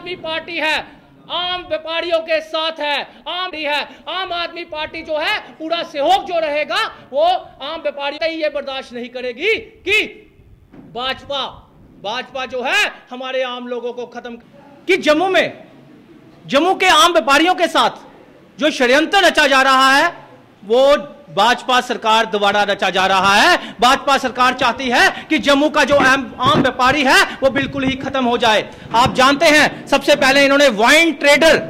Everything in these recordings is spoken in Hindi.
आदमी पार्टी है आम व्यापारियों के साथ है आम भी है आम आदमी पार्टी जो है पूरा सहयोग जो रहेगा वो आम व्यापारी ये बर्दाश्त नहीं करेगी कि भाजपा भाजपा जो है हमारे आम लोगों को खत्म कि जम्मू में जम्मू के आम व्यापारियों के साथ जो षड्यंत्र रचा जा रहा है वो भाजपा सरकार द्वारा रचा जा रहा है भाजपा सरकार चाहती है कि जम्मू का जो आम व्यापारी है वो बिल्कुल ही खत्म हो जाए आप जानते हैं सबसे पहले इन्होंने वाइन ट्रेडर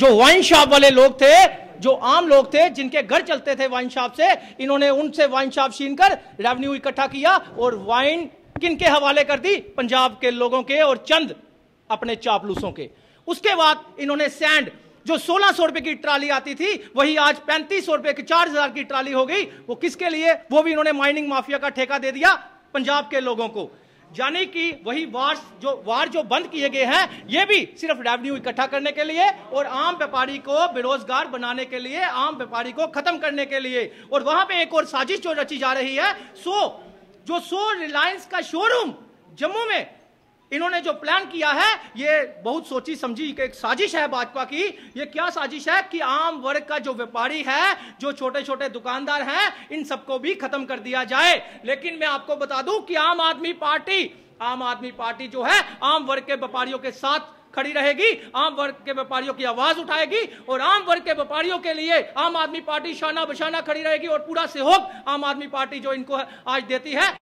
जो वाइन शॉप वाले लोग थे जो आम लोग थे जिनके घर चलते थे वाइन शॉप से इन्होंने उनसे वाइन शॉप छीन कर रेवेन्यू इकट्ठा किया और वाइन किन के हवाले कर दी पंजाब के लोगों के और चंद अपने चापलूसों के उसके बाद इन्होंने सैंड जो सोलह सौ रुपए की ट्राली आती थी वही आज पैंतीस सौ रुपए की चार हजार की ट्राली हो गई वो किसके लिए वो भी इन्होंने माइनिंग माफिया का ठेका दे दिया पंजाब के लोगों को यानी कि वही वार जो वार जो बंद किए गए हैं ये भी सिर्फ रेवेन्यू इकट्ठा करने के लिए और आम व्यापारी को बेरोजगार बनाने के लिए आम व्यापारी को खत्म करने के लिए और वहां पे एक और साजिश जो रची जा रही है सो जो सो रिलायंस का शोरूम जम्मू में इन्होंने जो प्लान किया है ये बहुत सोची समझी एक साजिश है भाजपा की ये क्या साजिश है कि आम वर्ग का जो व्यापारी है जो छोटे छोटे दुकानदार हैं इन सबको भी खत्म कर दिया जाए लेकिन मैं आपको बता दूं कि आम आदमी पार्टी आम आदमी पार्टी जो है आम वर्ग के व्यापारियों के साथ खड़ी रहेगी आम वर्ग के व्यापारियों की आवाज उठाएगी और आम वर्ग के व्यापारियों के लिए आम आदमी पार्टी शाना बशाना खड़ी रहेगी और पूरा सहयोग आम आदमी पार्टी जो इनको आज देती है